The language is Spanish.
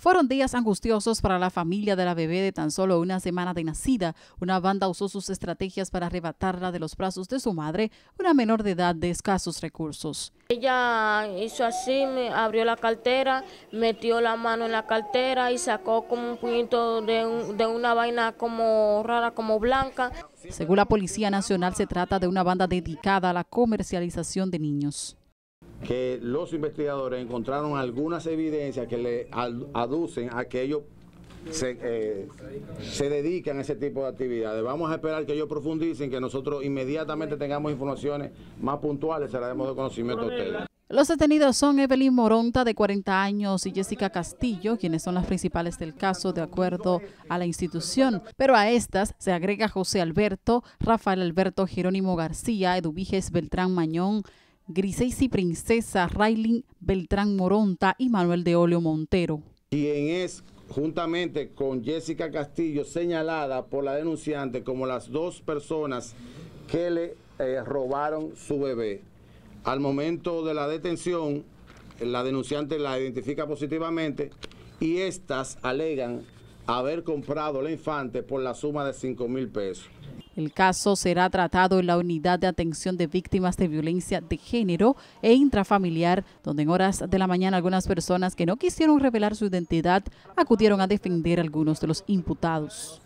Fueron días angustiosos para la familia de la bebé de tan solo una semana de nacida. Una banda usó sus estrategias para arrebatarla de los brazos de su madre, una menor de edad de escasos recursos. Ella hizo así, abrió la cartera, metió la mano en la cartera y sacó como un puñito de, de una vaina como rara, como blanca. Según la Policía Nacional, se trata de una banda dedicada a la comercialización de niños que los investigadores encontraron algunas evidencias que le aducen a que ellos eh, se, dedican a ese tipo de actividades. Vamos a esperar que ellos profundicen, que nosotros inmediatamente tengamos informaciones más puntuales, se de modo de conocimiento a ustedes. Los detenidos son Evelyn Moronta, de 40 años, y Jessica Castillo, quienes son las principales del caso de acuerdo a la institución. Pero a estas se agrega José Alberto, Rafael Alberto Jerónimo García, Eduviges Beltrán Mañón, y Princesa, Railing, Beltrán Moronta y Manuel de Olio Montero. Quien es juntamente con Jessica Castillo señalada por la denunciante como las dos personas que le eh, robaron su bebé. Al momento de la detención, la denunciante la identifica positivamente y estas alegan haber comprado la infante por la suma de 5 mil pesos. El caso será tratado en la Unidad de Atención de Víctimas de Violencia de Género e Intrafamiliar, donde en horas de la mañana algunas personas que no quisieron revelar su identidad acudieron a defender a algunos de los imputados.